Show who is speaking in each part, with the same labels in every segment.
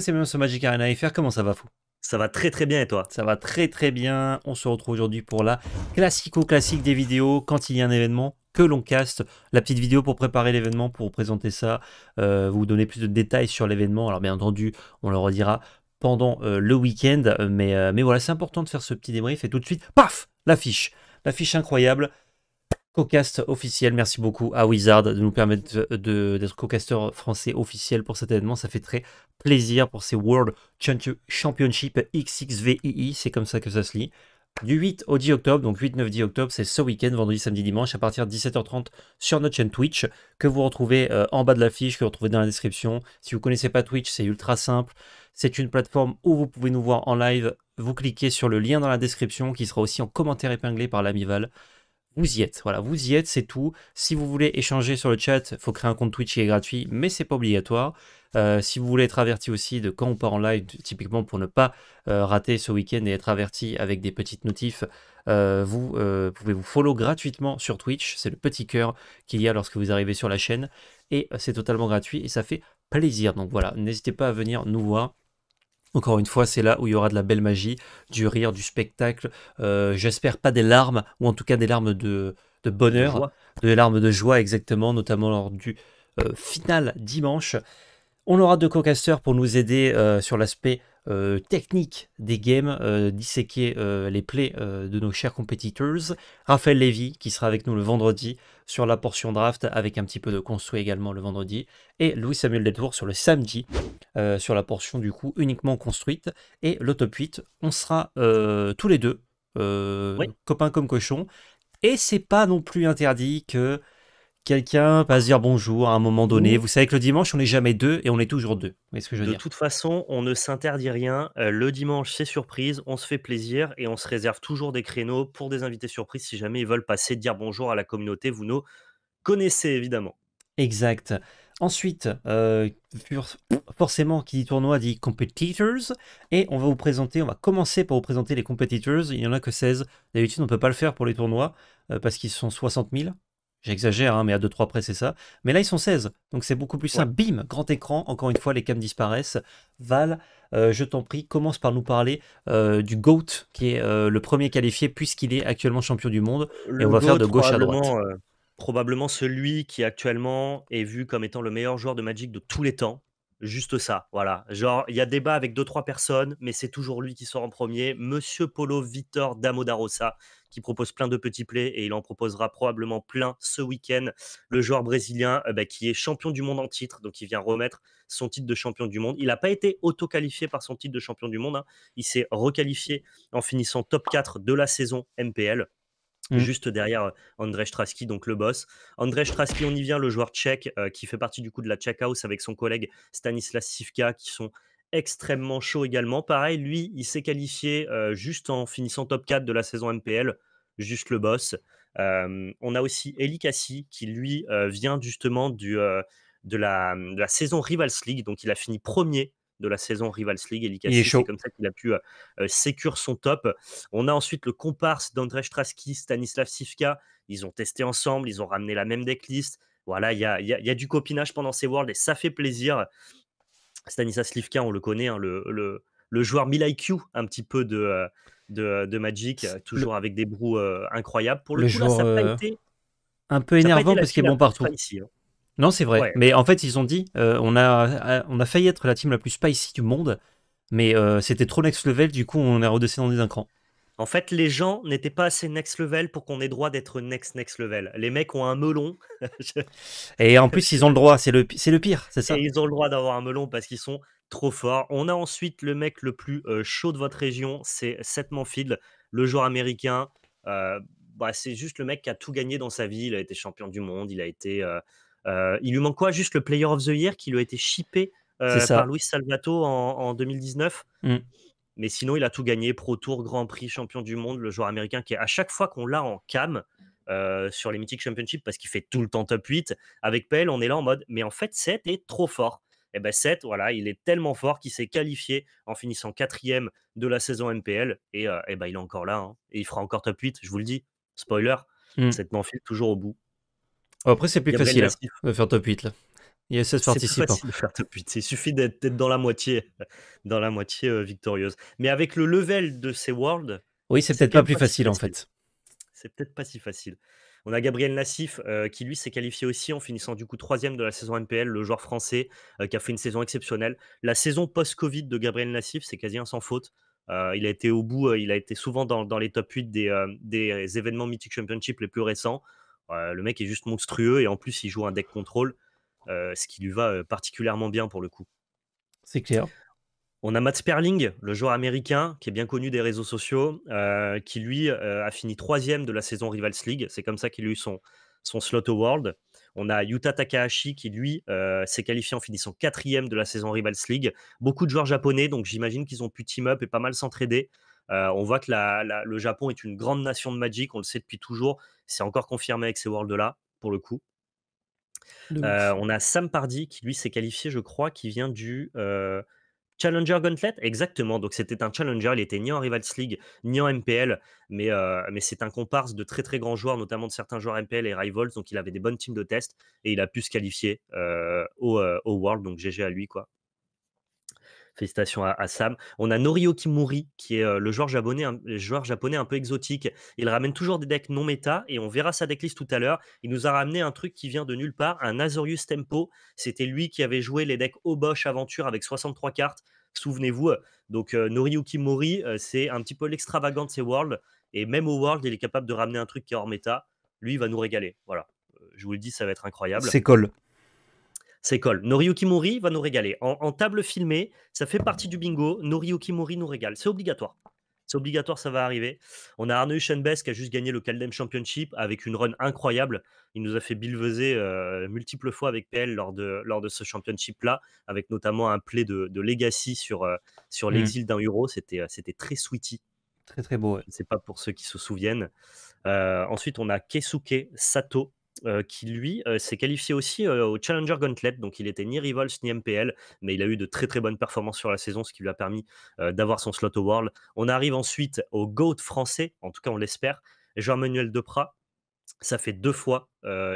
Speaker 1: c'est même ce Magic Arena FR Comment ça va, fou ça va très très bien et toi Ça va très très bien. On se retrouve aujourd'hui pour la classico-classique des vidéos quand il y a un événement que l'on caste. La petite vidéo pour préparer l'événement, pour présenter ça, euh, vous donner plus de détails sur l'événement. Alors bien entendu, on le redira pendant euh, le week-end. Euh, mais, mais voilà, c'est important de faire ce petit débrief et tout de suite, paf L'affiche. L'affiche incroyable. Co-cast officiel. Merci beaucoup à Wizard de nous permettre d'être co-casteur français officiel pour cet événement. Ça fait très plaisir pour ces World Championship XXVII. C'est comme ça que ça se lit. Du 8 au 10 octobre, donc 8, 9, 10 octobre, c'est ce week-end, vendredi, samedi, dimanche, à partir de 17h30 sur notre chaîne Twitch, que vous retrouvez euh, en bas de l'affiche, que vous retrouvez dans la description. Si vous ne connaissez pas Twitch, c'est ultra simple. C'est une plateforme où vous pouvez nous voir en live. Vous cliquez sur le lien dans la description qui sera aussi en commentaire épinglé par l'amival vous y êtes. Voilà, vous y êtes, c'est tout. Si vous voulez échanger sur le chat, il faut créer un compte Twitch qui est gratuit, mais c'est pas obligatoire. Euh, si vous voulez être averti aussi de quand on part en live, typiquement pour ne pas euh, rater ce week-end et être averti avec des petites notifs, euh, vous pouvez vous follow gratuitement sur Twitch. C'est le petit cœur qu'il y a lorsque vous arrivez sur la chaîne. Et c'est totalement gratuit et ça fait plaisir. Donc voilà, n'hésitez pas à venir nous voir. Encore une fois, c'est là où il y aura de la belle magie, du rire, du spectacle. Euh, j'espère pas des larmes, ou en tout cas des larmes de, bonheur, des larmes de joie exactement, notamment lors du euh, final dimanche. On aura deux co pour nous aider euh, sur l'aspect euh, technique des games, euh, disséquer euh, les plays de nos chers competitors. Raphaël Lévy, qui sera avec nous le vendredi sur la portion draft, avec un petit peu de construit également le vendredi. Et Louis-Samuel Detour sur le samedi, sur la portion du coup uniquement construite. Et le top 8, on sera tous les deux, copains comme cochons. Et c'est pas non plus interdit que quelqu'un passe dire bonjour à un moment donné. Vous savez que le dimanche, on n'est jamais deux et on est toujours deux. ce que je veux de toute
Speaker 2: façon, on ne s'interdit rien. Euh, le dimanche, c'est surprise, on se fait plaisir et on se réserve toujours des créneaux pour des invités surprises si jamais ils veulent passer dire bonjour à la communauté. Vous nous connaissez évidemment. Exact. Ensuite, euh,
Speaker 1: forcément, qui dit tournoi dit competitors. Et on va vous présenter, on va commencer par vous présenter les competitors. Il n'y en a que 16. D'habitude, on ne peut pas le faire pour les tournois euh, parce qu'ils sont 60 000. J'exagère, hein, mais à 2-3 près, c'est ça. Mais là, ils sont 16, donc c'est beaucoup plus simple. Bim, grand écran, encore une fois, les cams disparaissent. Val, euh, je t'en prie, commence par nous parler euh, du GOAT, qui est euh, le premier qualifié, puisqu'il est actuellement champion du monde. et on va faire de gauche à droite.
Speaker 2: probablement celui qui actuellement est vu comme étant le meilleur joueur de Magic de tous les temps. Juste ça, voilà. Genre, il y a débat avec deux, trois personnes, mais c'est toujours lui qui sort en premier. Monsieur Polo Victor Damodarosa, qui propose plein de petits plays, et il en proposera probablement plein ce week-end. Le joueur brésilien euh, bah, qui est champion du monde en titre, donc il vient remettre son titre de champion du monde. Il n'a pas été auto-qualifié par son titre de champion du monde. Hein. Il s'est requalifié en finissant top 4 de la saison MPL. Mmh. Juste derrière euh, Andrzej Straski, donc le boss. Andrzej Straski, on y vient, le joueur tchèque euh, qui fait partie du coup de la Czech House avec son collègue Stanislas Sivka, qui sont extrêmement chauds également. Pareil, lui, il s'est qualifié euh, juste en finissant top 4 de la saison MPL, juste le boss. on a aussi Eli Cassi, qui lui vient justement du, de la, de, la, saison Rivals League, donc il a fini premier de la saison Rivals League. et c'est comme ça qu'il a pu euh, euh, sécure son top. On a ensuite le comparse d'Andrzej Straski, Stanislav Sivka. Ils ont testé ensemble, ils ont ramené la même decklist. Voilà, il y a, du copinage pendant ces Worlds et ça fait plaisir. Stanislav Sivka on le connaît, hein, le, joueur 1000 un petit peu de, euh, de, Magic, toujours avec des brous incroyables. Pour le, coup, ça n'a pas été.
Speaker 1: Un peu énervant parce qu'il est bon partout. Hein. Non, c'est vrai. Mais en fait, ils ont dit, euh, on, a, euh, on a failli être la team la plus spicy du monde, mais euh, c'était trop next level, du coup, on est redescendu d'un cran.
Speaker 2: En fait, les gens n'étaient pas assez next level pour qu'on ait droit d'être next next level. Les mecs ont un melon. et en plus, ils ont le droit,
Speaker 1: c'est le, pire, c'est ça. ils
Speaker 2: ont le droit d'avoir un melon parce qu'ils sont trop forts. On a ensuite le mec le plus chaud de votre région, c'est Seth Manfield, le joueur américain. Bah, c'est juste le mec qui a tout gagné dans sa vie. Il a été champion du monde, il a été euh, il lui manque quoi Juste le Player of the Year qui lui a été chippé euh, par Luis Salvato en, 2019. Mm. Mais sinon, il a tout gagné Pro Tour, Grand Prix, champion du monde, le joueur américain qui est à chaque fois qu'on l'a en cam. Euh, sur les Mythic Championship parce qu'il fait tout le temps top 8. Avec PL, on est là en mode, mais en fait, 7 est trop fort. Et eh ben 7, voilà, il est tellement fort qu'il s'est qualifié en finissant quatrième de la saison MPL. Et, eh ben, il est encore là. Hein. Et il fera encore top 8, je vous le dis. Spoiler, mm. cette toujours au bout. Oh, après, c'est plus facile
Speaker 1: de faire top 8. Il y a 16 participants.
Speaker 2: Il suffit d'être dans la moitié, euh, dans la moitié euh, victorieuse. Mais avec le level de ces worlds. Oui, c'est peut-être pas plus
Speaker 1: facile, en fait.
Speaker 2: C'est peut-être pas si facile. On a Gabriel Nassif euh, qui, lui, s'est qualifié aussi en finissant du coup troisième de la saison MPL, le joueur français qui a fait une saison exceptionnelle. La saison post-Covid de Gabriel Nassif, c'est quasi un sans faute. il a été au bout, il a été souvent dans, les top 8 des, des événements Mythic Championship les plus récents. Euh, le mec est juste monstrueux et en plus, il joue un deck contrôle, euh, ce qui lui va euh, particulièrement bien pour le coup. C'est clair. On a Matt Sperling, le joueur américain qui est bien connu des réseaux sociaux, qui lui a fini troisième de la saison Rivals League. C'est comme ça qu'il a eu son, son slot World. On a Yuta Takahashi qui, lui, s'est qualifié en finissant quatrième de la saison Rivals League. Beaucoup de joueurs japonais, donc j'imagine qu'ils ont pu team up et pas mal s'entraider. on voit que le Japon est une grande nation de Magic, on le sait depuis toujours. C'est encore confirmé avec ces Worlds-là, pour le coup. Euh, on a Sam Pardy qui lui s'est qualifié, je crois, qui vient du euh, Challenger Gauntlet. Exactement, donc c'était un Challenger, il était ni en Rivals League, ni en MPL, mais, euh, mais c'est un comparse de très très grands joueurs, notamment de certains joueurs MPL et Rivals, donc il avait des bonnes teams de test et il a pu se qualifier au, au, World, donc GG à lui, quoi, Félicitations à, Sam. On a Norio Mori, qui est euh, le joueur, japonais, un, joueur japonais un peu exotique. Il ramène toujours des decks non méta et on verra sa decklist tout à l'heure. Il nous a ramené un truc qui vient de nulle part, un Azorius Tempo. C'était lui qui avait joué les decks Oboche Aventure avec 63 cartes. Souvenez-vous, donc euh, Norio euh, c'est un petit peu l'extravagant de ces Worlds. Et même au World, il est capable de ramener un truc qui est hors méta. Lui, il va nous régaler. Voilà. Euh, je vous le dis, ça va être incroyable. C'est cool c'est cool, Noriyuki Mori va nous régaler. En, table filmée, ça fait partie du bingo. Noriyuki Mori nous régale. C'est obligatoire. C'est obligatoire, ça va arriver. On a Arnaud qui a juste gagné le Caldem Championship avec une run incroyable. Il nous a fait bilveser euh, multiples fois avec PL lors de, lors de ce championship-là, avec notamment un play de, Legacy sur, euh, sur mm. l'exil d'un euro. C'était, euh, c'était très sweetie. Très, très beau. C'est pas pour ceux qui se souviennent. ensuite, on a Kesuke Sato euh, qui lui euh, s'est qualifié aussi euh, au Challenger Gauntlet, donc il était ni Rivals ni MPL, mais il a eu de très très bonnes performances sur la saison, ce qui lui a permis d'avoir son slot au World. On arrive ensuite au GOAT français, en tout cas on l'espère, Jean-Manuel Deprat. Ça fait deux fois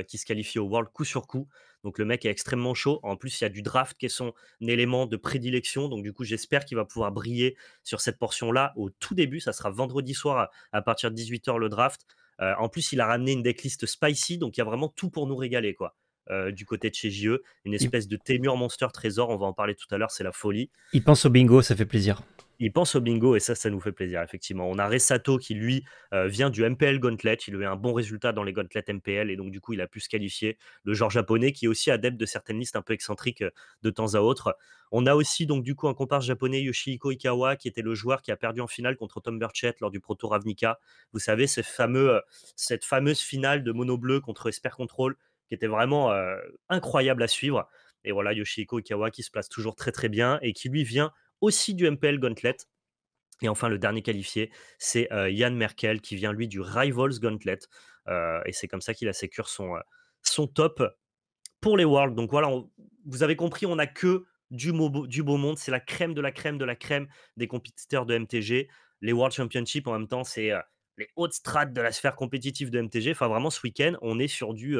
Speaker 2: qu'il se qualifie au World coup sur coup. Donc le mec est extrêmement chaud. En plus, il y a du draft qui est son élément de prédilection. Donc du coup, j'espère qu'il va pouvoir briller sur cette portion-là au tout début. Ça sera vendredi soir à partir de 18h le draft en plus, il a ramené une decklist spicy, donc il y a vraiment tout pour nous régaler, quoi. du côté de chez JE, une espèce de Témur Monster Trésor, on va en parler tout à l'heure, c'est la folie.
Speaker 1: Il pense au bingo, ça fait plaisir.
Speaker 2: Il pense au bingo et ça, ça nous fait plaisir, effectivement. On a resato qui, lui, euh, vient du MPL Gauntlet. Il avait un bon résultat dans les Gauntlet MPL et donc, du coup, il a pu se qualifier. Le genre japonais qui est aussi adepte de certaines listes un peu excentriques euh, de temps à autre. On a aussi, donc, du coup, un comparse japonais, Yoshihiko Ikawa, qui était le joueur qui a perdu en finale contre Tom Burchett lors du Pro Tour Ravnica. Vous savez, euh, cette fameuse finale de Mono Bleu contre Esper Control qui était vraiment incroyable à suivre. Et voilà, Yoshihiko Ikawa qui se place toujours très très bien et qui lui vient aussi du MPL Gauntlet. Et enfin, le dernier qualifié, c'est Yann euh, Merkel, qui vient, lui, du Rivals Gauntlet. Euh, et c'est comme ça qu'il a sécure son, euh, son top pour les Worlds. Donc voilà, vous avez compris, on n'a que du, du beau monde. C'est la crème de la crème de la crème des compétiteurs de MTG. Les World Championship, en même temps, c'est les hautes strates de la sphère compétitive de MTG. Enfin, vraiment, ce week-end, on est sur du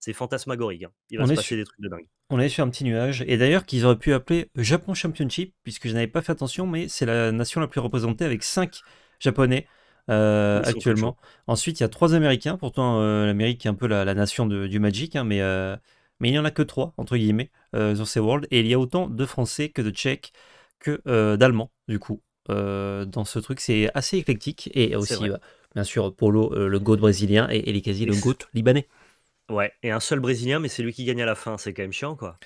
Speaker 2: c'est fantasmagorique. Hein. Il va on se passer des trucs de dingue.
Speaker 1: On est sur un petit nuage. Et d'ailleurs, qu'ils auraient pu appeler Japon Championship, puisque je n'avais pas fait attention, mais c'est la nation la plus représentée avec 5 Japonais. Euh, actuellement. Hein. Ensuite, il y a trois Américains. Pourtant, euh, l'Amérique est un peu la, nation du Magic, hein, mais, euh, mais il n'y en a que 3 entre guillemets, sur ces Worlds. Et il y a autant de Français que de Tchèques que d'Allemands, du coup, dans ce truc. C'est assez éclectique. Et aussi, bah, bien sûr, Polo, le GOAT brésilien, et, et les quasi le GOAT libanais. Ouais, et un seul Brésilien, mais c'est lui qui gagne à la fin. C'est quand même chiant, quoi.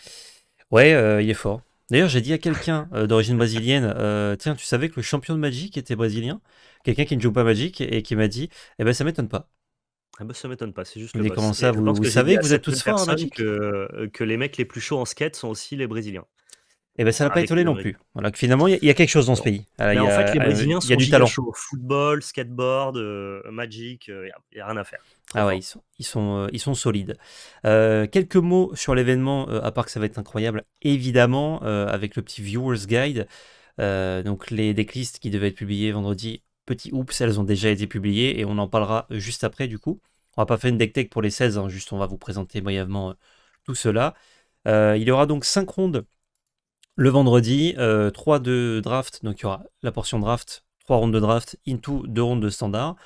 Speaker 1: Ouais, euh, il est fort. D'ailleurs, j'ai dit à quelqu'un euh, d'origine brésilienne, euh, tiens, tu savais que le champion de Magic était brésilien Quelqu'un qui ne joue pas Magic et qui m'a dit, eh ben ça m'étonne pas.
Speaker 2: Ah ben, ça m'étonne pas, c'est juste le vous, savez que vous êtes tous forts en Magic que, que, les mecs les plus chauds en skate sont aussi les Brésiliens. Et eh ben ça n'a pas ah, étonné non plus.
Speaker 1: Voilà, finalement, il y, a quelque chose dans ce pays. y a, en fait, les Brésiliens sont y du talent.
Speaker 2: Football, skateboard, Magic, il n'y a rien à faire. Ah ouais, ils sont,
Speaker 1: ils sont, euh, ils sont solides. Euh, quelques mots sur l'événement, euh, à part que ça va être incroyable, évidemment, avec le petit Viewers Guide. donc les decklists qui devaient être publiées vendredi, petit oups, elles ont déjà été publiées et on en parlera juste après du coup. On va pas faire une deck tech pour les 16, hein, juste on va vous présenter brièvement tout cela. il y aura donc 5 rondes le vendredi, 3 de draft, donc il y aura la portion draft, 3 rondes de draft, into 2 rondes de standard.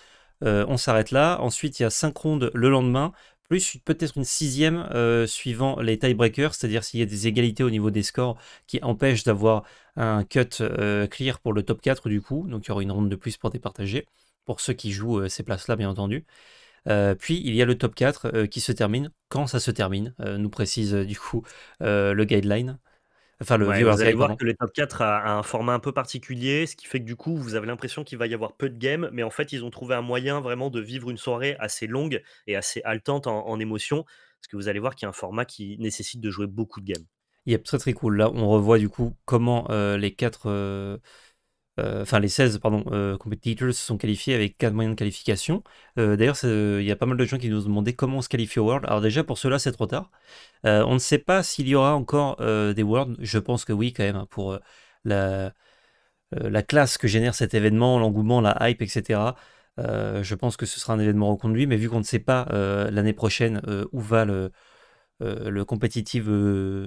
Speaker 1: Euh, on s'arrête là. Ensuite, il y a 5 rondes le lendemain, plus peut-être une sixième euh, suivant les tiebreakers, c'est-à-dire s'il y a des égalités au niveau des scores qui empêchent d'avoir un cut euh, clear pour le top 4 du coup. Donc il y aura une ronde de plus pour départager, pour ceux qui jouent ces places-là, bien entendu. puis il y a le top 4 qui se termine quand ça se termine, nous précise du coup le guideline. Enfin, vous allez voir que
Speaker 2: le top 4 a, un format un peu particulier, ce qui fait que du coup, vous avez l'impression qu'il va y avoir peu de games, mais en fait, ils ont trouvé un moyen vraiment de vivre une soirée assez longue et assez haletante en, émotion, parce que vous allez voir qu'il y a un format qui nécessite de jouer beaucoup de games.
Speaker 1: est très très cool. Là, on revoit du coup comment euh, les quatre euh, euh, enfin les 16 pardon, euh, competitors se sont qualifiés avec 4 moyens de qualification. Euh, d'ailleurs, il y a pas mal de gens qui nous ont demandé comment on se qualifie au World. Alors déjà, pour cela, c'est trop tard. on ne sait pas s'il y aura encore des Worlds. Je pense que oui, quand même, hein, pour la, la classe que génère cet événement, l'engouement, la hype, etc. je pense que ce sera un événement reconduit, mais vu qu'on ne sait pas l'année prochaine où va le, competitive...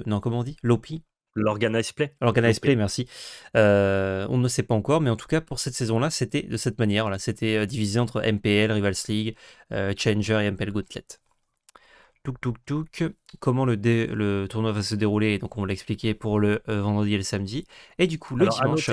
Speaker 1: non comment on dit, l'OPI, L'Organize Play. L'Organize Play, merci. Euh, on ne sait pas encore, mais en tout cas, pour cette saison-là, c'était de cette manière. là c'était euh, divisé entre MPL, Rivals League, changer euh, Challenger et MPL Gauntlet. Touk, touk, touk. Comment le, le tournoi va se dérouler Donc, on l'a
Speaker 2: expliqué pour le vendredi et le samedi. Et du coup, le Alors, dimanche.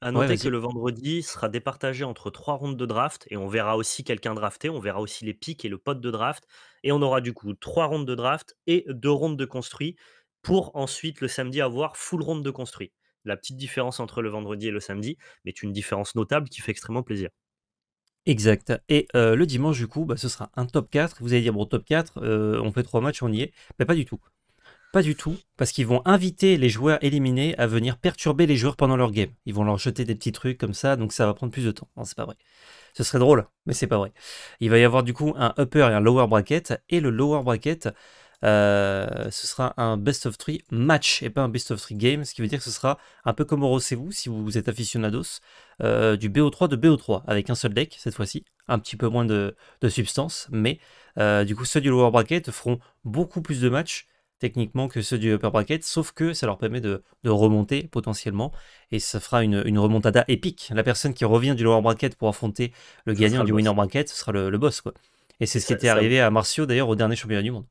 Speaker 2: À noter, que le vendredi sera départagé entre trois rondes de draft et on verra aussi quelqu'un drafté. On verra aussi les pics et le pote de draft. Et on aura du coup trois rondes de draft et deux rondes de construit pour ensuite le samedi avoir full ronde de construit. La petite différence entre le vendredi et le samedi, mais une différence notable qui fait extrêmement plaisir.
Speaker 1: Exact. Et le dimanche, du coup, bah, ce sera un top 4. Vous allez dire, bon, top 4, on fait trois matchs, on y est. Mais pas du tout. Pas du tout, parce qu'ils vont inviter les joueurs éliminés à venir perturber les joueurs pendant leur game. Ils vont leur jeter des petits trucs comme ça, donc ça va prendre plus de temps. Non, c'est pas vrai. Ce serait drôle, mais c'est pas vrai. Il va y avoir du coup un upper et un lower bracket, et le lower bracket euh, ce sera un best of three match et pas un best of three game, ce qui veut dire que ce sera un peu comme Rossé vous si vous êtes aficionados, euh, du BO3 de BO3 avec un seul deck cette fois-ci, un petit peu moins de, de substance, mais euh, du coup ceux du lower bracket feront beaucoup plus de matchs techniquement que ceux du upper bracket, sauf que ça leur permet de, de remonter potentiellement et ça fera une, une, remontada épique. La personne qui revient du lower bracket pour affronter le gagnant du winner bracket, ce sera le, boss quoi. Et c'est ce qui était arrivé à Martio d'ailleurs au dernier championnat du monde.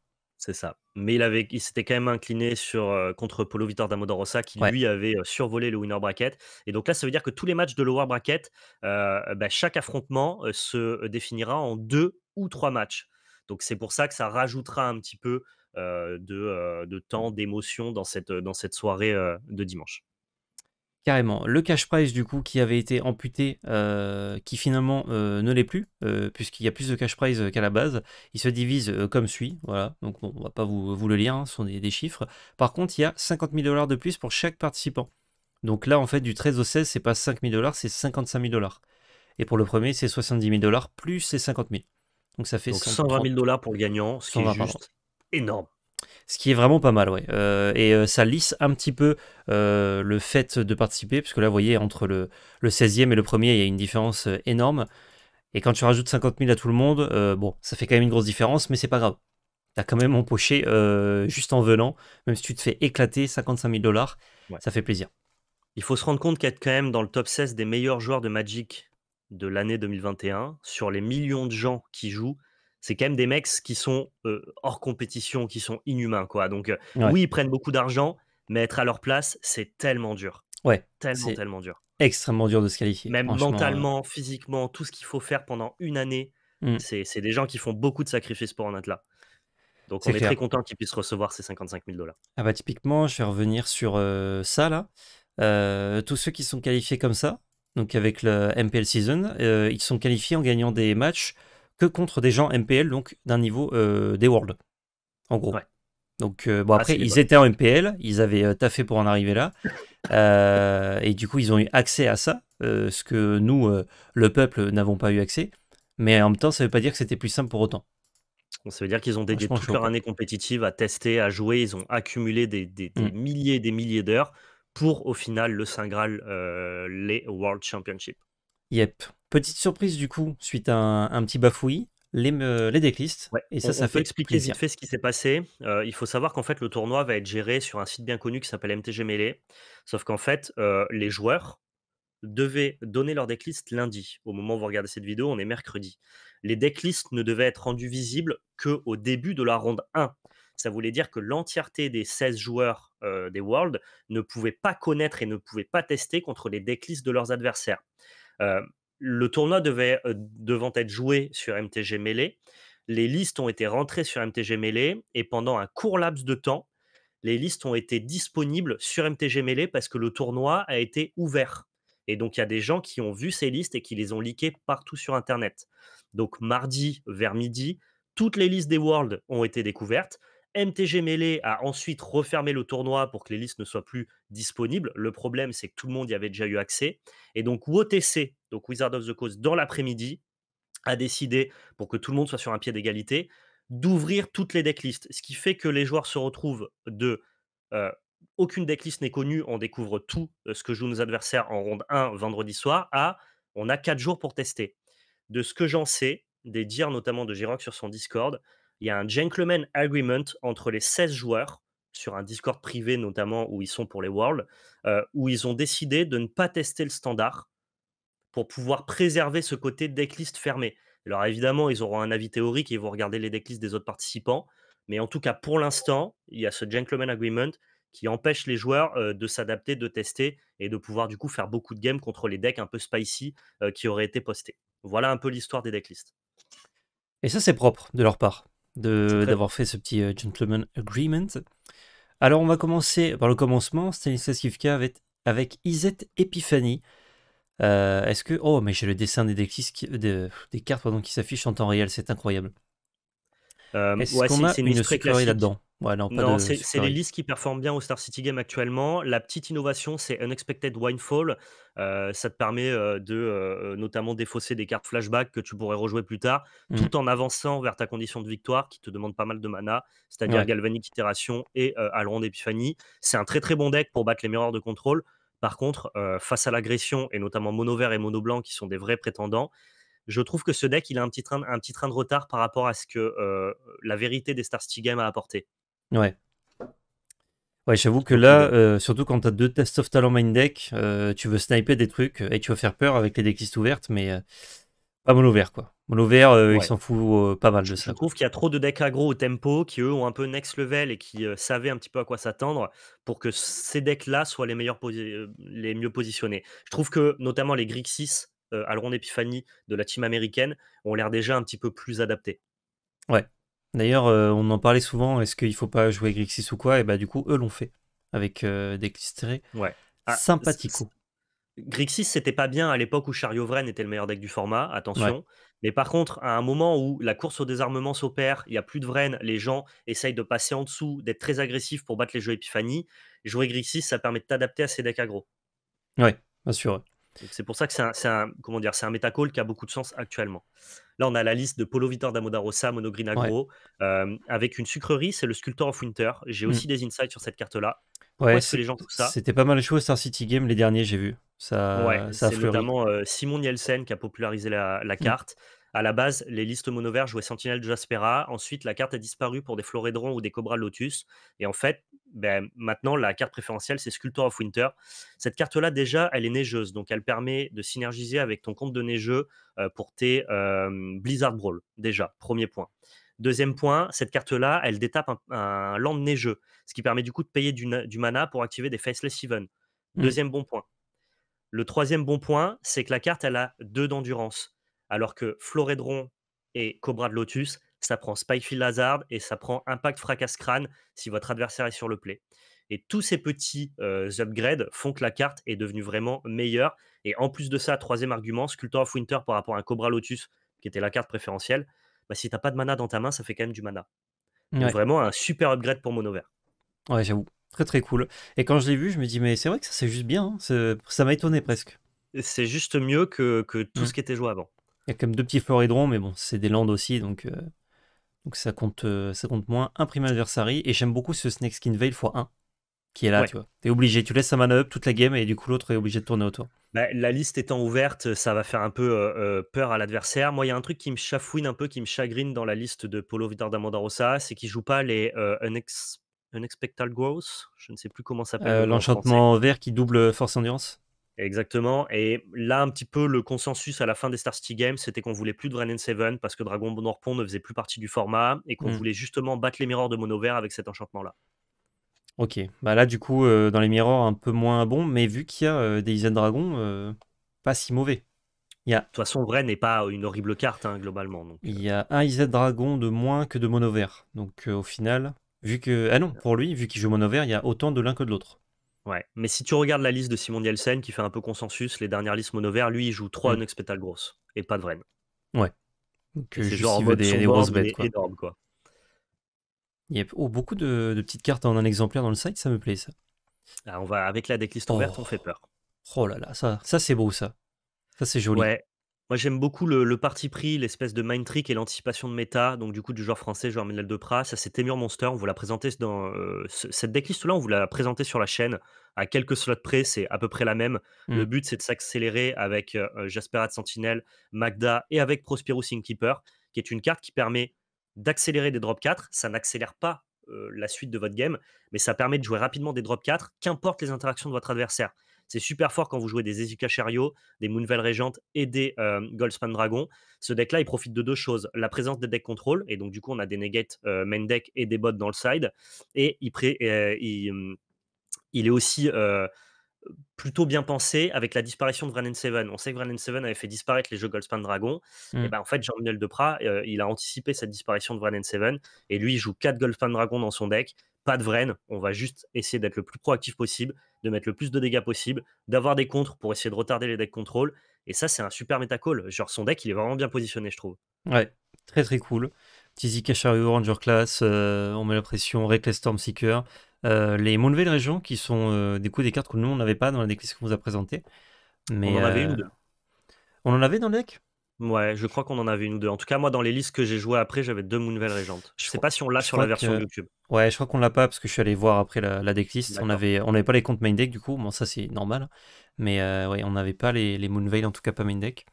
Speaker 2: C'est ça. Mais il, avait, il s'était quand même incliné sur, contre Polo Vitor Damodorosa, qui lui avait survolé le winner bracket. Et donc là, ça veut dire que tous les matchs de lower bracket, bah, chaque affrontement se définira en deux ou trois matchs. Donc c'est pour ça que ça rajoutera un petit peu de, de, temps, d'émotion dans cette, dans cette soirée de dimanche.
Speaker 1: Carrément. Le cash prize, du coup, qui avait été amputé, euh, qui finalement euh, ne l'est plus, euh, puisqu'il y a plus de cash prize qu'à la base. Il se divise comme suit. Voilà. Donc, bon, on va pas vous, vous le lire, hein, ce sont des, chiffres. Par contre, il y a 50 000 dollars de plus pour chaque participant. Donc là, en fait, du 13 au 16, ce n'est pas 5 000 dollars, c'est 55 000 dollars. Et pour le premier, c'est 70 000 dollars plus ces 50 000.
Speaker 2: Donc ça fait 120 000 dollars pour le gagnant, ce qui est juste énorme.
Speaker 1: Ce qui est vraiment pas mal, ouais. Euh, et euh, ça lisse un petit peu euh, le fait de participer, puisque là, vous voyez, entre le, 16e et le premier, il y a une différence énorme. Et quand tu rajoutes 50 000 à tout le monde, bon, ça fait quand même une grosse différence, mais c'est pas grave. T'as quand même empoché juste en venant, même si tu te fais éclater 55
Speaker 2: 000 dollars, ça fait plaisir. Il faut se rendre compte qu'être quand même dans le top 16 des meilleurs joueurs de Magic de l'année 2021, sur les millions de gens qui jouent, c'est quand même des mecs qui sont euh, hors compétition, qui sont inhumains. quoi. Donc, euh, oui, ils prennent beaucoup d'argent, mais être à leur place, c'est tellement dur. Ouais. Tellement, tellement dur.
Speaker 1: Extrêmement dur de se qualifier. Même euh. mentalement,
Speaker 2: physiquement, tout ce qu'il faut faire pendant une année. Mmh. C'est des gens qui font beaucoup de sacrifices pour en être là. Donc, on est très content qu'ils puissent recevoir ces 55 000 dollars.
Speaker 1: Ah, bah, typiquement, je vais revenir sur ça, là. tous ceux qui sont qualifiés comme ça, donc avec le MPL Season, ils sont qualifiés en gagnant des matchs contre des gens MPL, donc d'un niveau euh, des Worlds, en gros. Donc, euh, bon, après, ah, ils étaient en MPL, ils avaient euh, taffé pour en arriver là. et du coup, ils ont eu accès à ça, ce que nous, le peuple, n'avons pas eu accès. Mais en même temps, ça veut pas dire que c'était plus simple pour autant.
Speaker 2: ça veut dire qu'ils ont dédié toute leur année compétitive à tester, à jouer. Ils ont accumulé des, des, mm. milliers et des milliers d'heures pour, au final, le Saint Graal, les World Championships
Speaker 1: Yep. Petite surprise du coup, suite à un, petit bafouillis, les, les decklists. Et ça, ça fait expliquer fait
Speaker 2: ce qui s'est passé. Euh, il faut savoir qu'en fait, le tournoi va être géré sur un site bien connu qui s'appelle MTG Melee. Sauf qu'en fait, euh, les joueurs devaient donner leur decklist lundi. Au moment où vous regardez cette vidéo, on est mercredi. Les decklists ne devaient être rendus visibles qu'au début de la ronde 1. Ça voulait dire que l'entièreté des 16 joueurs euh, des Worlds ne pouvaient pas connaître et ne pouvaient pas tester contre les decklists de leurs adversaires le tournoi devait euh, devant être joué sur MTG Melee, les listes ont été rentrées sur MTG Melee et pendant un court laps de temps, les listes ont été disponibles sur MTG Melee parce que le tournoi a été ouvert. Et donc, il y a des gens qui ont vu ces listes et qui les ont leakées partout sur Internet. Donc, mardi vers midi, toutes les listes des Worlds ont été découvertes. MTG Melee a ensuite refermé le tournoi pour que les listes ne soient plus disponibles. Le problème, c'est que tout le monde y avait déjà eu accès. Et donc, WOTC, donc Wizard of the Coast, dans l'après-midi, a décidé, pour que tout le monde soit sur un pied d'égalité, d'ouvrir toutes les decklists. Ce qui fait que les joueurs se retrouvent de. Euh, aucune decklist n'est connue, on découvre tout euh, ce que jouent nos adversaires en ronde 1 vendredi soir, à on a 4 jours pour tester. De ce que j'en sais, des dires notamment de Giroc sur son Discord, il y a un gentleman agreement entre les 16 joueurs sur un Discord privé notamment où ils sont pour les Worlds, euh, où ils ont décidé de ne pas tester le standard pour pouvoir préserver ce côté decklist fermé. Alors évidemment, ils auront un avis théorique et ils vont regarder les decklists des autres participants, mais en tout cas pour l'instant, il y a ce gentleman agreement qui empêche les joueurs euh, de s'adapter, de tester et de pouvoir du coup faire beaucoup de games contre les decks un peu spicy euh, qui auraient été postés. Voilà un peu l'histoire des decklists.
Speaker 1: Et ça, c'est propre de leur part d'avoir fait ce petit euh, gentleman agreement. Alors on va commencer par le commencement. Stanislas Kivka avec, avec Isette Epiphany. Euh, est-ce que... Oh, mais j'ai le dessin des, cartes pardon, qui s'affichent en temps réel, c'est incroyable
Speaker 2: une, là-dedans c'est les listes qui performent bien au Star City Game actuellement. La petite innovation, c'est Unexpected Winefall. Euh, ça te permet euh, de euh, notamment défausser des cartes flashback que tu pourrais rejouer plus tard, mmh. tout en avançant vers ta condition de victoire qui te demande pas mal de mana, c'est-à-dire Galvanic Itération et Alron d'Epiphanie. C'est un très très bon deck pour battre les miroirs de contrôle. Par contre, face à l'agression, et notamment mono vert et mono blanc qui sont des vrais prétendants, je trouve que ce deck, il a un petit train, de retard par rapport à ce que euh, la vérité des Star City Games a apporté.
Speaker 1: Ouais. Ouais, j'avoue que là, euh, surtout quand tu as deux tests of talent main deck, euh, tu veux sniper des trucs et tu veux faire peur avec les listes ouvertes, mais pas mono vert quoi. Mono vert, il s'en fout pas mal de ça. Je
Speaker 2: trouve qu'il y a trop de decks aggro au tempo qui eux ont un peu next level et qui savaient un petit peu à quoi s'attendre pour que ces decks là soient les meilleurs les mieux positionnés. Je trouve que notamment les Grixis alors euh, Alron Epiphany de la team américaine ont l'air déjà un petit peu plus adaptés.
Speaker 1: Ouais. D'ailleurs, euh, on en parlait souvent, est-ce qu'il faut pas jouer Grixis ou quoi Et eh bah du coup, eux l'ont fait avec euh,
Speaker 2: des clistrés ouais. Ah, sympathico. Grixis, c'était pas bien à l'époque où Vren était le meilleur deck du format, attention. Mais par contre, à un moment où la course au désarmement s'opère, il y a plus de Vren, les gens essayent de passer en dessous, d'être très agressifs pour battre les jeux Epiphany, jouer Grixis, ça permet de t'adapter à ces decks agro.
Speaker 1: Ouais, bien sûr.
Speaker 2: C'est pour ça que c'est un, comment dire, c'est un métacole qui a beaucoup de sens actuellement. Là, on a la liste de Polo Vitor d'Amodarosa, Monogreen Agro, euh, avec une sucrerie, c'est le Sculptor of Winter. J'ai aussi mm. des insights sur cette carte-là. Ouais, C'était
Speaker 1: pas mal chaud Star City Game les derniers, j'ai vu. Ça, ouais, ça c'est notamment
Speaker 2: euh, Simon Nielsen qui a popularisé la, mm. carte. À la base, les listes mono jouaient Sentinelle de Jaspera. Ensuite, la carte a disparu pour des Florédrons ou des Cobras Lotus. Et en fait, ben, maintenant, la carte préférentielle, c'est Sculptor of Winter. Cette carte-là, déjà, elle est neigeuse, donc elle permet de synergiser avec ton compte de neigeux euh, pour tes euh, Blizzard Brawl, déjà, premier point. Deuxième point, cette carte-là, elle détape un, land neigeux, ce qui permet du coup de payer du, mana pour activer des Faceless Even. Hmm. Deuxième bon point. Le troisième bon point, c'est que la carte, elle a deux d'endurance, alors que Florédron et Cobra de Lotus, ça prend Spikefield Lazard, et ça prend Impact Fracas Crâne si votre adversaire est sur le play. Et tous ces petits euh, upgrades font que la carte est devenue vraiment meilleure. Et en plus de ça, troisième argument, Sculptor of Winter par rapport à Cobra Lotus, qui était la carte préférentielle, bah, si tu n'as pas de mana dans ta main, ça fait quand même du mana. vraiment un super upgrade pour Mono Vert.
Speaker 1: Ouais, j'avoue. Très très cool. Et quand je l'ai vu, je me dis, mais c'est vrai que ça c'est juste bien. Hein. Ça m'a étonné presque. C'est juste mieux que, tout mmh. ce qui était joué avant. Il y a comme deux petits floridrons, mais bon, c'est des landes aussi, donc euh, donc ça compte, euh, ça compte moins. prime adversary. Et j'aime beaucoup ce Snake Skin Veil x1 qui est là, tu vois. T'es obligé, tu laisses sa manœuvre toute la game et du coup l'autre est obligé de tourner autour.
Speaker 2: Bah, la liste étant ouverte, ça va faire un peu euh, euh, peur à l'adversaire. Moi, il y a un truc qui me chafouine un peu, qui me chagrine dans la liste de Polo Vidar d'Amandarosa, c'est qu'il joue pas les Unexpected Growth, je ne sais plus comment ça s'appelle. L'enchantement vert qui double force endurance Exactement. Et là, un petit peu, le consensus à la fin des Star City Games, c'était qu'on voulait plus de Ren Seven parce que Dragon Bonorpon ne faisait plus partie du format et qu'on mmh. voulait justement battre les miroirs de Mono Vert avec cet enchantement-là.
Speaker 1: Ok. Bah là, du coup, euh, dans les miroirs, un peu moins bon, mais vu qu'il y a euh, des Isen Dragon, euh, pas si mauvais. Il
Speaker 2: y a... De toute façon, Ren n'est pas une horrible carte, hein, globalement.
Speaker 1: Il y a un Isen Dragon de moins que de Mono
Speaker 2: Vert. Donc, au final, vu que. Ah non, pour lui, vu qu'il joue Mono Vert, il y a autant de l'un que de l'autre. Ouais, mais si tu regardes la liste de Simon Nielsen, qui fait un peu consensus, les dernières listes mono-vert, lui, il joue 3 mmh. Unexpected Gross et pas de Vren.
Speaker 1: Ouais. C'est genre des, grosses bêtes, quoi. Il y a oh, beaucoup de, petites cartes en un exemplaire dans le site, ça me plaît, ça.
Speaker 2: Ah, on va, avec la decklist en oh. ouverte, on fait peur.
Speaker 1: Oh là là, ça, ça c'est beau, ça. Ça, c'est joli. Ouais.
Speaker 2: Moi, j'aime beaucoup le, parti pris, l'espèce de mind trick et l'anticipation de méta. Donc, du coup, du joueur français, joueur Ménel de Ça, c'est Temur Monster. On vous l'a présenté dans. Euh, cette decklist-là, on vous l'a présenté sur la chaîne. À quelques slots près, c'est à peu près la même. Mm. Le but, c'est de s'accélérer avec euh, Jasperat Sentinel, Magda et avec Prosperous Keeper, qui est une carte qui permet d'accélérer des drop 4. Ça n'accélère pas euh, la suite de votre game, mais ça permet de jouer rapidement des drop 4, qu'importe les interactions de votre adversaire. C'est super fort quand vous jouez des Ezika Chariot, des Moonveil Regente et des euh, Goldspan Dragon. Ce deck-là, il profite de deux choses. La présence des decks contrôle, et donc du coup, on a des negates euh, main deck et des bots dans le side. Et il, euh, hum, est aussi plutôt bien pensé avec la disparition de Vranen Seven. On sait que Vranen Seven avait fait disparaître les jeux Goldspan Dragon. Et mmh. ben en fait, Jean-Michel Deprat, il a anticipé cette disparition de Vranen 7 Et lui, il joue 4 Goldspan Dragon dans son deck pas de Vren, on va juste essayer d'être le plus proactif possible, de mettre le plus de dégâts possible, d'avoir des contres pour essayer de retarder les decks contrôle. Et ça, c'est un super métacole. Genre, son deck, il est vraiment bien positionné, je trouve.
Speaker 1: Ouais, très très cool. Tizi Cachario, Ranger Class, euh, on met la pression, Reckless Stormseeker, Seeker. Euh, les de Région, qui sont euh, des coups des cartes que nous, on n'avait pas dans la decklist qu'on vous a présentée. on en avait une ou deux. On en
Speaker 2: avait dans le deck Ouais, je crois qu'on en avait une ou deux. En tout cas, moi, dans les listes que j'ai jouées après, j'avais deux Moonvale Legends. Je, sais pas si on l'a sur la version YouTube.
Speaker 1: Ouais, je crois qu'on l'a pas parce que je suis allé voir après la, decklist. On avait, on pas les comptes main deck du coup. Bon, ça c'est normal. Mais euh, ouais, on n'avait pas les, les en tout cas pas main deck.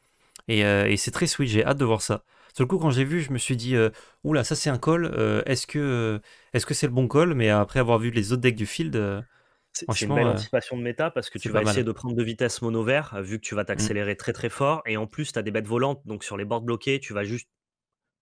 Speaker 1: Euh, et, c'est très sweet. J'ai hâte de voir ça. Sur le coup, quand j'ai vu, je me suis dit, euh, oula, ça c'est un call. est-ce que, est-ce que c'est le bon call Mais après avoir vu les autres decks du field c'est une belle euh, anticipation
Speaker 2: de méta parce que tu vas essayer de prendre de vitesse mono vert euh, vu que tu vas mmh. t'accélérer très très fort et en plus tu as des bêtes volantes donc sur les boards bloqués tu vas juste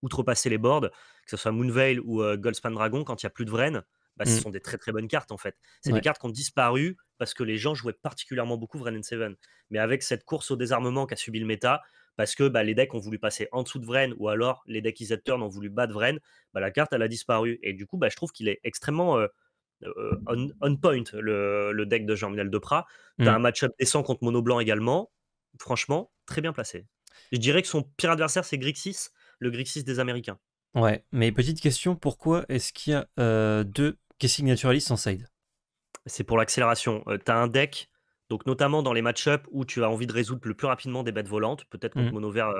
Speaker 2: outrepasser les boards que ce soit Moonveil ou euh, Goldspan Dragon quand il n'y a plus de Vren bah, ce mmh. sont des très très bonnes cartes en fait c'est des cartes qui ont disparu parce que les gens jouaient particulièrement beaucoup Vren Seven mais avec cette course au désarmement qu'a subi le méta parce que bah, les decks ont voulu passer en dessous de Vren ou alors les decks Izet Turn ont voulu battre Vren bah, la carte elle a disparu et du coup bah, je trouve qu'il est extrêmement euh, on, point le, deck de Jean-Michel Deprat. T'as hmm. un match-up décent contre Mono Blanc également. Franchement, très bien placé. Je dirais que son pire adversaire, c'est Grixis, le Grixis des Américains.
Speaker 1: Ouais, mais petite question,
Speaker 2: pourquoi est-ce qu'il y a euh, deux Kessig Naturalist en side C'est pour l'accélération. Tu euh, t'as un deck, donc notamment dans les match-up où tu as envie de résoudre le plus rapidement des bêtes volantes, peut-être contre hmm. Mono Vert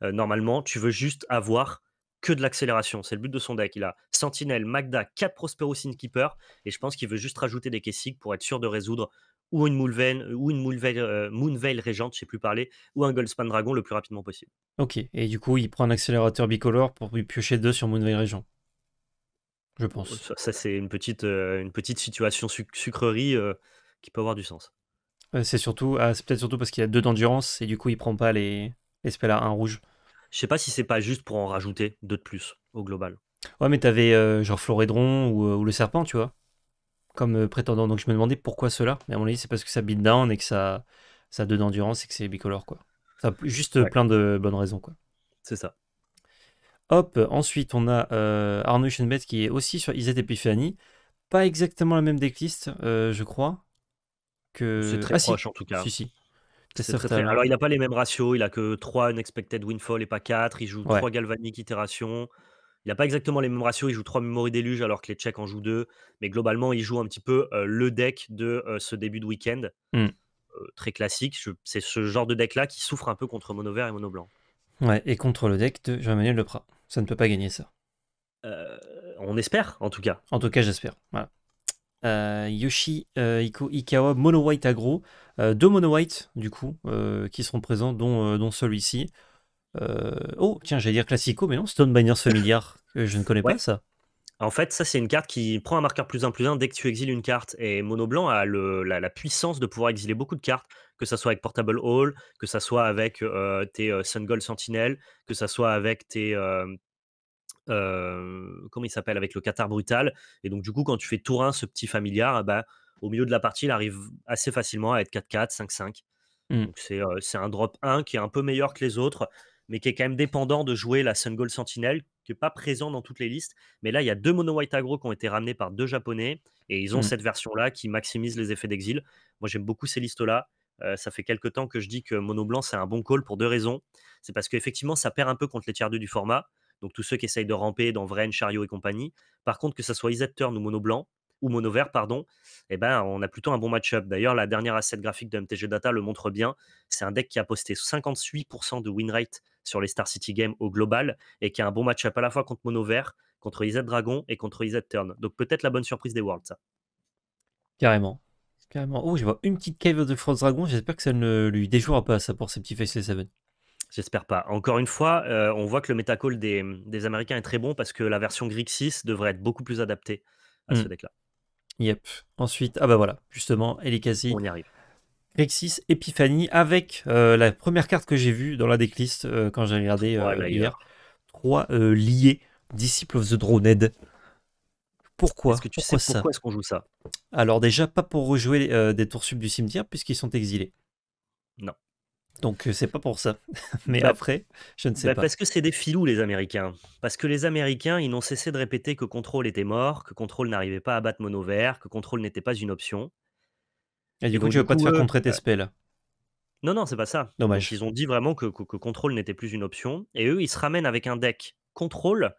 Speaker 2: normalement, tu veux juste avoir que de l'accélération. C'est le but de son deck. Il a Sentinelle, Magda, 4 Prosperous Keeper, et je pense qu'il veut juste rajouter des Kessig pour être sûr de résoudre ou une Moonveil, euh, ou une euh, Moonveil, Régente, je sais plus parler, ou un Goldspan Dragon le plus rapidement possible.
Speaker 1: Ok, et du coup, il prend un accélérateur bicolore pour lui piocher 2 sur Moonveil Régent. Je pense.
Speaker 2: Oh, ça, c'est une petite, euh, une petite situation sucrerie qui peut avoir du sens.
Speaker 1: c'est surtout, ah, c'est peut-être surtout parce qu'il a 2 d'endurance et du coup, il prend pas les, les spells à un
Speaker 2: rouge. Je sais pas si c'est pas juste pour en rajouter deux de plus au global.
Speaker 1: Ouais, mais t'avais avais euh, genre Florédron euh, ou, le serpent, tu vois, comme euh, prétendant. Donc je me demandais pourquoi cela. Mais à mon avis, c'est parce que ça beat down et que ça, ça a deux d'endurance et que c'est bicolore, quoi. juste plein de bonnes raisons, quoi. C'est ça. Hop, ensuite on a Arnaud qui est aussi sur Isette Epiphany. Pas exactement la même decklist, je crois. Que... C'est très ah, proche en tout cas. Si, alors, il n'a
Speaker 2: pas les mêmes ratios. Il a que 3 unexpected windfall et pas 4. Il joue 3 galvanic itérations. Il n'a pas exactement les mêmes ratios. Il joue 3 memory déluge alors que les Tchèques en jouent 2. Mais globalement, il joue un petit peu euh, le deck de euh, ce début de week-end. Hmm. Euh, très classique. C'est ce genre de deck-là qui souffre un peu contre mono vert et mono blanc.
Speaker 1: Ouais, et contre le deck de Jean-Emmanuel Leprat. Ça ne peut pas gagner ça.
Speaker 2: on espère, en tout cas. En tout cas, j'espère. Voilà. Euh, Yoshi
Speaker 1: euh, Ikawa Mono White Agro, euh, deux Mono White du coup qui seront présents, dont, celui-ci. oh tiens, j'allais dire Classico, mais non, Stone Familiar, je ne connais pas ça.
Speaker 2: En fait, ça, c'est une carte qui prend un marqueur plus 1 plus 1 dès que tu exiles une carte. Et Mono Blanc a la, puissance de pouvoir exiler beaucoup de cartes, que ça soit avec Portable Hall, que ça soit avec tes Sun Gold Sentinel, que ça soit avec tes, euh, comment il s'appelle, avec le Qatar brutal. Et donc, du coup, quand tu fais 1 ce petit Familiar eh bah, ben, au milieu de la partie, il arrive assez facilement à être 4-4, 5-5. Mmh. Euh, c'est un drop 1 qui est un peu meilleur que les autres, mais qui est quand même dépendant de jouer la Sun Gold Sentinel, qui n'est pas présent dans toutes les listes. Mais là, il y a deux mono white agro qui ont été ramenés par deux japonais, et ils ont mmh. cette version-là qui maximise les effets d'exil. Moi, j'aime beaucoup ces listes-là. Euh, ça fait quelques temps que je dis que mono blanc, c'est un bon call pour deux raisons. C'est parce qu'effectivement, ça perd un peu contre les tiers 2 du format donc tous ceux qui essayent de ramper dans Vrain, Chariot et compagnie. Par contre, que ce soit Isette Turn ou Mono Blanc, ou Mono Vert, pardon, eh ben, on a plutôt un bon match-up. D'ailleurs, la dernière asset graphique de MTG Data le montre bien. C'est un deck qui a posté 58% de win rate sur les Star City Games au global et qui a un bon match-up à la fois contre Mono Vert, contre Isadragon Dragon et contre Isette Turn. Donc peut-être la bonne surprise des Worlds, ça.
Speaker 1: Carrément. Carrément. Oh, je vois une petite cave de Frost Dragon. J'espère que ça ne lui déjouera pas ça pour ses petits Face
Speaker 2: 7. J'espère pas. Encore une fois, euh, on voit que le metacall des, Américains est très bon parce que la version Grixis devrait être beaucoup plus adaptée à ce mm. deck-là. Yep. Ensuite, ah
Speaker 1: bah voilà, justement, quasi On y arrive. Grixis, 6, Epiphanie, avec euh, la première carte que j'ai vue dans la decklist euh, quand j'ai regardé hier. trois liés, Disciples of the Droned. Pourquoi Est-ce que tu pourquoi sais pourquoi est-ce qu'on joue ça Alors déjà, pas pour rejouer des tours sub du cimetière puisqu'ils sont exilés. Non. Donc euh, c'est
Speaker 2: pas pour ça. Mais bah, après, je ne sais bah, pas. Parce que c'est des filous les Américains. Parce que les Américains, ils n'ont cessé de répéter que Control était mort, que Control n'arrivait pas à battre Mono Vert, que Control n'était pas une option. Et du coup, tu veux pas te faire contrer tes bah spells Non, non, c'est pas ça. Dommage. ils ont dit vraiment que, que, Control n'était plus une option. Et eux, ils se ramènent avec un deck Control,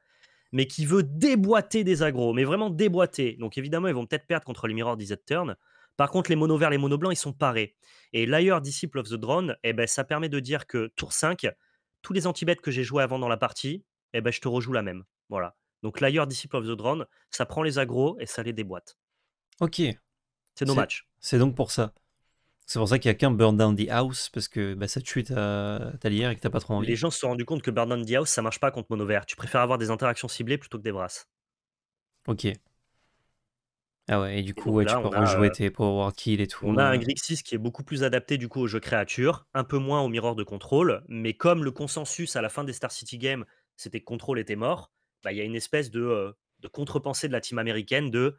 Speaker 2: mais qui veut déboîter des agros, mais vraiment déboîter. Donc évidemment, ils vont peut-être perdre contre les Mirror 17 Turn, par contre, les mono verts, les mono blancs, ils sont parés. Et l'ailleurs Disciple of the Drone, eh ben, ça permet de dire que tour 5, tous les anti-bêtes que j'ai joués avant dans la partie, eh ben, je te rejoue la même. Voilà. Donc l'ailleurs Disciple of the Drone, ça prend les agros et ça les déboîte. Ok.
Speaker 1: C'est nos matchs. C'est donc pour ça. C'est pour ça qu'il n'y a qu'un Burn Down the House, parce que bah, ça tue euh, ta, lière et que tu n'as pas trop envie. Les gens
Speaker 2: se sont rendus compte que Burn Down the House, ça marche pas contre mono vert. Tu préfères avoir des interactions ciblées plutôt que des brasses.
Speaker 1: Ok. Ah ouais, et du coup, tu peux rejouer tes power kills et tout. On a un hein.
Speaker 2: Grixis qui est beaucoup plus adapté du coup au jeu créature un peu moins au Mirror de contrôle, mais comme le consensus à la fin des Star City Games, c'était que contrôle était mort, bah, il y a une espèce de, euh, de contre-pensée de la team américaine de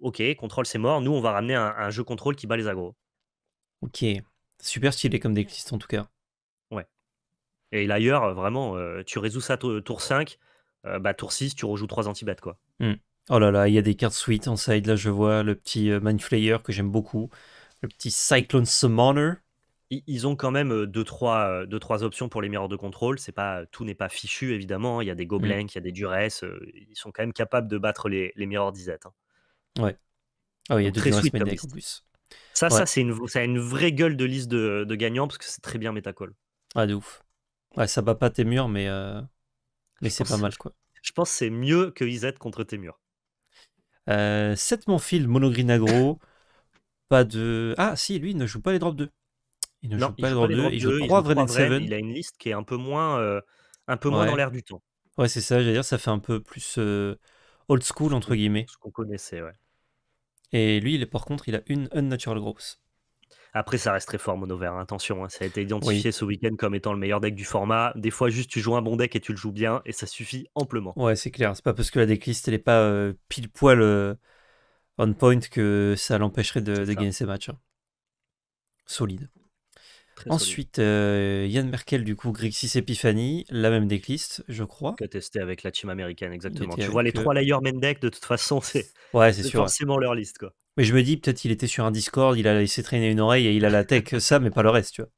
Speaker 2: OK, contrôle c'est mort, nous on va ramener un, jeu contrôle qui bat les agros. Ok, super
Speaker 1: stylé comme décliste en tout cas.
Speaker 2: Ouais. Et d'ailleurs, vraiment, euh, tu résous ça tour 5, euh, bah, tour 6, tu rejoues 3 anti-bêtes quoi. Mmh.
Speaker 1: Oh là là, il y a des cartes suite en side. Là, je vois le petit euh, Manflayer que j'aime beaucoup, le petit Cyclone Summoner.
Speaker 2: Ils ont quand même euh, deux trois, euh, deux, trois options pour les miroirs de contrôle. C'est pas Tout n'est pas fichu, évidemment. Il y a des mm. Gobelins, il y a des Duress. Ils sont quand même capables de battre les, les miroirs d'Isette.
Speaker 1: Hein. Ouais. Ah il y a des Duress en plus. Ça, ça, c'est une, a
Speaker 2: une vraie gueule de liste de, de gagnants parce que c'est très bien métacole
Speaker 1: Ah, de ouf. Ouais, ça bat pas tes murs, mais, mais c'est pas mal, quoi. Je pense que c'est mieux que Isette contre tes murs. 7 euh, mon fils monogreen agro.
Speaker 2: pas de. Ah,
Speaker 1: si, lui, il ne joue pas les drops 2. Il ne joue pas les drops 2. Il joue 3 7. Il
Speaker 2: a une liste qui est un peu moins, euh, un peu moins dans l'air du temps.
Speaker 1: Ouais, c'est ça, j'allais dire, ça fait un peu plus euh, old school, entre guillemets. Ce qu'on
Speaker 2: connaissait, ouais.
Speaker 1: Et lui, il, par
Speaker 2: contre, il a une Unnatural Growth. Après, ça reste très fort mon over. Hein, attention, hein, ça a été identifié ce week-end comme étant le meilleur deck du format. Des fois, juste tu joues un bon deck et tu le joues bien, et ça suffit amplement. Ouais,
Speaker 1: c'est clair, c'est pas parce que la decklist elle est pas euh, pile poil euh, on point que ça l'empêcherait de, gagner ses matchs. Hein. Solide. Ensuite, euh, Yann Merkel, du coup, Grixis Epiphany, la même decklist, je
Speaker 2: crois. Que testé avec la team américaine, exactement. Tu vois, les trois layers main deck, de toute façon, c'est forcément leur liste. Quoi.
Speaker 1: Mais je me dis, peut-être il était sur un Discord, il a laissé traîner une oreille et il a la tech, ça, mais pas le reste, tu vois.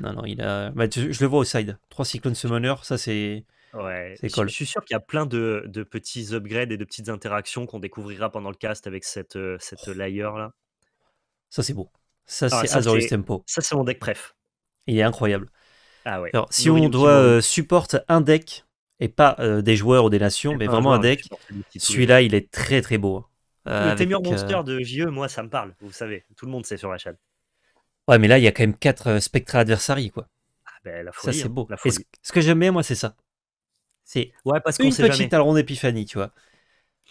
Speaker 1: Non, non,
Speaker 2: il a. Bah, je le
Speaker 1: vois au side. Trois Cyclones Summoner, ça, c'est.
Speaker 2: Ouais, je, cool. je, suis sûr qu'il y a plein de, petits upgrades et de petites interactions qu'on découvrira pendant le cast avec cette, euh, cette oh. layer là.
Speaker 1: Ça, c'est beau. Ça, ah, c'est Azorius Tempo.
Speaker 2: Ça, c'est mon deck pref.
Speaker 1: Il est incroyable. Ah ouais. Alors, si on doit euh, supporter un deck et pas euh, des joueurs ou des nations, mais vraiment un deck, celui-là, il est très très beau. Hein. Euh, le Temur euh, Monster
Speaker 2: de JE, moi, ça me parle, vous savez. Tout le monde sait sur la chaîne.
Speaker 1: Ouais, mais là, il y a quand même 4 euh, Spectra Adversary, quoi. Ah, ben, la folie, ça, c'est hein, beau. ce, que j'aime bien, moi, c'est ça. C'est ouais, parce une sait petite aileron d'épiphanie, tu vois.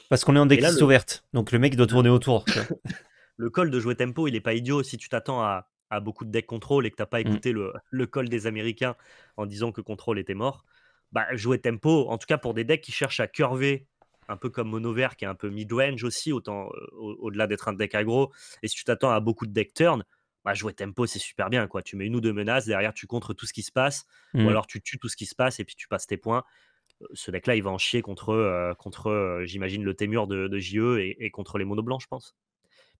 Speaker 1: Parce qu'on est en déclisse ouverte. Donc le mec doit tourner autour.
Speaker 2: le col de jouer tempo, il est pas idiot si tu t'attends à, beaucoup de deck contrôle et que tu n'as pas mm. écouté le, le col des Américains en disant que contrôle était mort. Bah, jouer tempo, en tout cas pour des decks qui cherchent à curver un peu comme Monovert qui est un peu mid-range aussi, autant au-delà d'être un deck aggro. Et si tu t'attends à beaucoup de deck turn, bah, jouer tempo, c'est super bien. quoi. Tu mets une ou deux menaces, derrière tu contre tout ce qui se passe, ou mmh. alors tu tues tout ce qui se passe et puis tu passes tes points. Ce deck-là, il va en chier contre, contre j'imagine, le Témur de, de JE et, contre les mono blancs, je pense.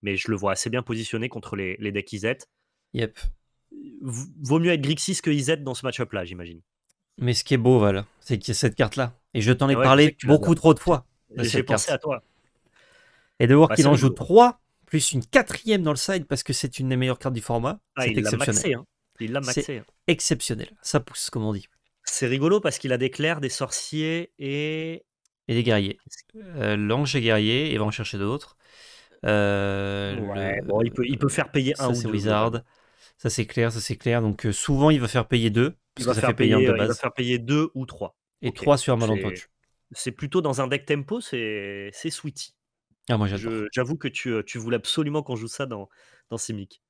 Speaker 2: Mais je le vois assez bien positionné contre les, decks Izet. Yep. Vaut mieux être Grixis que Izet dans ce match-up-là, j'imagine.
Speaker 1: Mais ce qui est beau, Val, c'est a cette carte-là. Et je t'en ai ah parlé beaucoup trop de fois. Bah, J'ai pensé à toi. Et de voir qu'il en joue 3, plus une quatrième dans le side parce que c'est une des meilleures cartes du format. Ah, c'est exceptionnel. Hein. Il l'a maxé. Hein. Exceptionnel. Ça pousse, comme on dit.
Speaker 2: C'est rigolo parce qu'il a des clairs, des sorciers et.
Speaker 1: Et des guerriers. Euh, l'ange est guerrier il va en chercher d'autres. Euh, il, peut, il peut faire payer un ça, ou Wizard. Ça, c'est clair, ça, c'est clair. Donc, euh, souvent, il va faire payer deux. Parce il va faire
Speaker 2: payer, deux ou trois. Et trois sur un Touch c'est plutôt dans un deck tempo, c'est Sweetie. Ah, moi J'avoue que euh, tu, voulais absolument qu'on joue ça dans, dans Simic.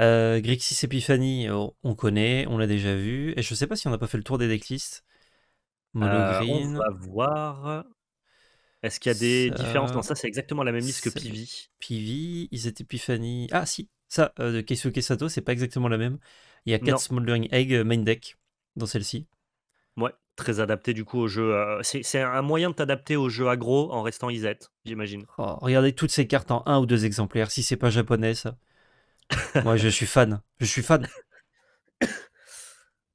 Speaker 2: Euh, Grixis Epiphany, euh, on connaît,
Speaker 1: on l'a déjà vu. Et je sais pas si on n'a pas fait le tour des decklists. list On va
Speaker 2: voir. Est-ce qu'il y a des différences dans ça c'est exactement la même liste que Pivi. Pivi,
Speaker 1: ils étaient Epiphany. Ah si, ça, de Keisuke Sato, c'est pas exactement la même. Il y a 4 Smoldering
Speaker 2: Egg main deck dans celle-ci. Ouais très adapté du coup au jeu. Euh, c'est un moyen de t'adapter au jeu agro en restant Isette, j'imagine.
Speaker 1: Oh, regardez toutes ces cartes en un ou deux exemplaires, si c'est pas japonais ça. Moi je suis fan, je suis fan.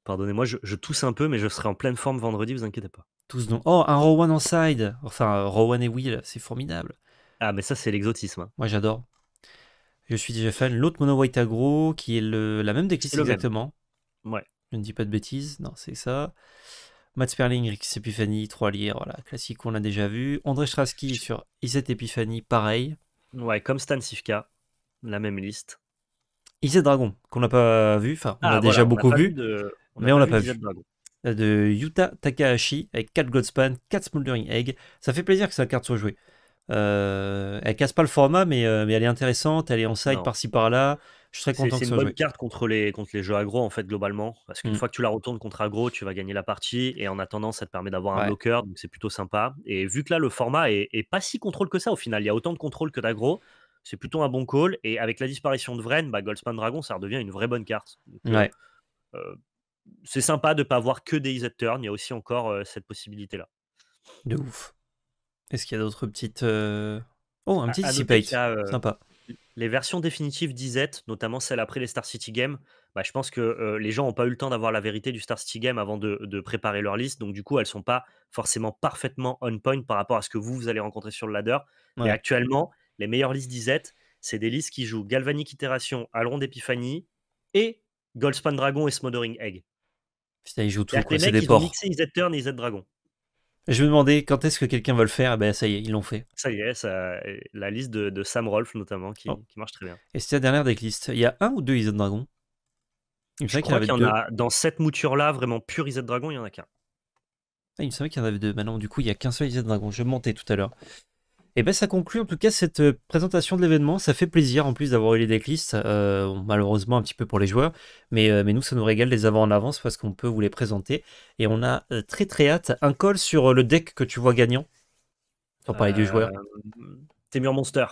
Speaker 1: Pardonnez-moi, je, tousse un peu, mais je serai en pleine forme vendredi, vous inquiétez pas. Tous donc. Oh, un Rowan en side Enfin, euh, Rowan et Will, c'est formidable. Ah, mais ça, c'est l'exotisme. Hein. Moi, j'adore. Je suis déjà fan. L'autre Mono White Agro, qui est le, la même décliste exactement. Ouais. Je ne dis pas de bêtises, non, c'est ça. Matt Sperling, Rix Epiphany, Trois Lire, voilà, classique qu'on a déjà vu. André Strasky sur Iset Epiphany, pareil. Ouais, comme Stan Sivka, la même liste. Iset Dragon, qu'on n'a pas vu, enfin, on a ah, déjà beaucoup vu, mais on l'a pas vu. De Yuta Takahashi avec 4 Godspan, 4 Smoldering Egg. Ça fait plaisir que sa carte soit jouée. Euh, elle casse pas le format, mais, euh, mais elle est intéressante, elle est en side par-ci par-là. Je content C'est une bonne
Speaker 2: carte contre les, contre les jeux aggro, en fait, globalement. Parce qu'une mmh. fois que tu la retournes contre aggro, tu vas gagner la partie. Et en attendant, ça te permet d'avoir un blocker, Donc, c'est plutôt sympa. Et vu que là, le format est, pas si contrôle que ça, au final, il y a autant de contrôle que d'aggro. C'est plutôt un bon call. Et avec la disparition de Vren, bah, Goldspan Dragon, ça redevient une vraie bonne carte. Euh, ouais. Euh, c'est sympa de ne pas avoir que des Easy Turn. Il y a aussi encore euh, cette possibilité-là.
Speaker 1: De ouf. Est-ce qu'il y a d'autres petites. Oh, un petit dissipate. Sympa
Speaker 2: les versions définitives d'Izet, notamment celle après les Star City Games, bah, je pense que euh, les gens n'ont pas eu le temps d'avoir la vérité du Star City Game avant de, préparer leur liste. Donc, du coup, elles ne sont pas forcément parfaitement on point par rapport à ce que vous, vous allez rencontrer sur le ladder. Mais actuellement, les meilleures listes d'Izet, c'est des listes qui jouent Galvanic Iteration, Alron d'Epiphanie et Goldspan Dragon et Smothering Egg.
Speaker 1: ils jouent tout, des ports.
Speaker 2: Ils Turn et Dragon.
Speaker 1: Je me demandais quand est-ce que quelqu'un veut le faire, et ah ben ça y est, ils l'ont fait.
Speaker 2: Ça y est, la liste de, Sam Rolf notamment qui, oh. marche très bien.
Speaker 1: Et c'était la dernière listes. Il y a un ou deux de Dragon
Speaker 2: il Je crois qu'il y, en a dans
Speaker 1: cette mouture-là, vraiment pure de Dragon, il y en a qu'un. Ah, il me semblait qu'il y en avait deux. Maintenant, du coup, il n'y a qu'un seul Dragon. Je mentais tout à l'heure. Et eh bien ça conclut en tout cas cette euh, présentation de l'événement. Ça fait plaisir en plus d'avoir eu les decklists, euh, malheureusement un petit peu pour les joueurs, mais, euh, mais nous ça nous régale les avoir en avance parce qu'on peut vous les présenter. Et on a euh, très très hâte. Un call sur le deck que tu vois gagnant, sans parler du joueur. Témur Monster.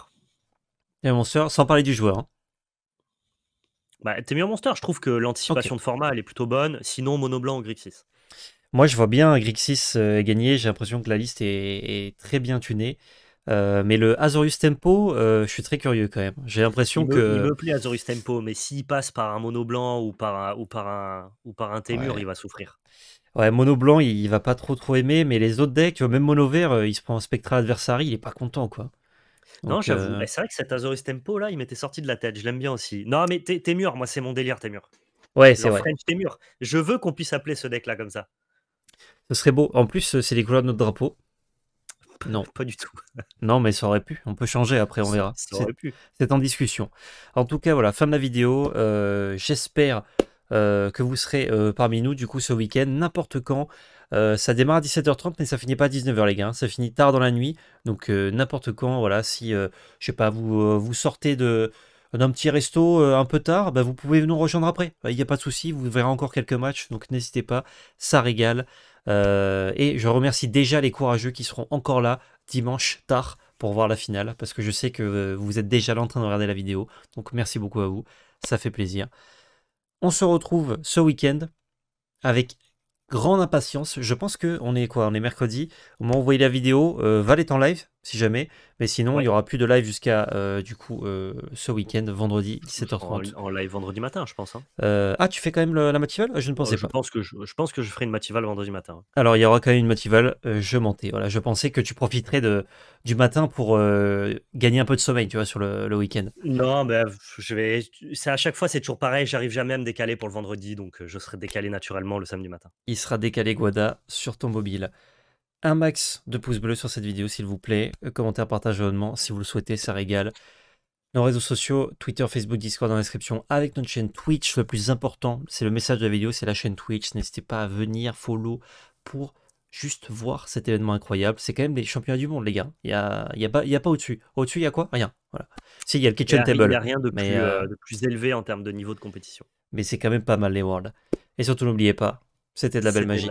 Speaker 1: Temur Monster, sans parler du joueur. Hein.
Speaker 2: Bah, Témur Monster, je trouve que l'anticipation de format elle est plutôt bonne, sinon Mono Blanc ou Grixis.
Speaker 1: Moi je vois bien Grixis gagné. j'ai l'impression que la liste est, est très bien tunée. Euh, mais le Azorius Tempo, euh, je suis très curieux quand même. J'ai l'impression que. il me
Speaker 2: plaît Azorius Tempo, mais s'il passe par un mono blanc ou par un, ou par un, ou par un témur, il va souffrir.
Speaker 1: Ouais, mono blanc, il, va pas trop trop aimer, mais les autres decks, même mono vert, euh, il se prend un Spectra Adversary, il est pas content quoi. non, j'avoue, Mais
Speaker 2: c'est vrai que cet Azorius Tempo là, il m'était sorti de la tête, je l'aime bien aussi. Non, mais Témur, moi c'est mon délire, Témur. Ouais, c'est vrai. French Témur. Je veux qu'on puisse appeler ce deck là comme ça.
Speaker 1: Ce serait beau. En plus, c'est les couleurs de notre drapeau. Non. Pas du tout. non, mais ça aurait pu. On peut changer après, on verra. C'est en discussion. En tout cas, voilà, fin de la vidéo. Euh, j'espère euh, que vous serez euh, parmi nous du coup ce week-end, n'importe quand. ça démarre à 17h30, mais ça finit pas à 19h, les gars. Hein. Ça finit tard dans la nuit. Donc, n'importe quand, voilà, si, je sais pas, vous, vous sortez de d'un petit resto un peu tard, bah, vous pouvez nous rejoindre après. Il n'y a pas de souci, vous verrez encore quelques matchs, donc n'hésitez pas, ça régale. Euh, et je remercie déjà les courageux qui seront encore là dimanche tard pour voir la finale, parce que je sais que euh, vous êtes déjà là en train de regarder la vidéo. Donc merci beaucoup à vous, ça fait plaisir. On se retrouve ce week-end avec grande impatience. Je pense que on est quoi On est mercredi. où vous voyez la vidéo. Euh, Val est en live si jamais. Mais sinon, il y aura plus de live jusqu'à euh, du coup euh, ce week-end, vendredi 17h30. En, live vendredi matin, je pense. Hein.
Speaker 2: Euh, ah, tu fais quand même la Matival Je ne pensais pas. que je, pense que je ferai une Matival vendredi matin.
Speaker 1: Alors, il y aura quand même une Matival, je mentais. Voilà, je pensais que tu profiterais de du matin pour gagner un peu de sommeil, tu vois, sur le, week-end.
Speaker 2: Non, ben je vais. à chaque fois, c'est toujours pareil. J'arrive jamais à me décaler pour le vendredi, donc je serai décalé naturellement le samedi matin. Il sera décalé Guada
Speaker 1: sur ton mobile un max de pouces bleus sur cette vidéo, s'il vous plaît. Euh, commentaire, partage, abonnement, si vous le souhaitez, ça régale. Nos réseaux sociaux, Twitter, Facebook, Discord dans la description, avec notre chaîne Twitch. Le plus important, c'est le message de la vidéo, c'est la chaîne Twitch. N'hésitez pas à venir, follow, pour juste voir cet événement incroyable. C'est quand même les championnats du monde, les gars. Il n'y a, y a, pas, a pas au-dessus. Au-dessus, il y a quoi Rien. Voilà. Si, il y a le kitchen table. Il n'y a rien euh, euh, de
Speaker 2: plus, élevé en termes de niveau de compétition.
Speaker 1: Mais c'est quand même pas mal, les Worlds. Et surtout, n'oubliez pas, c'était De la belle magie.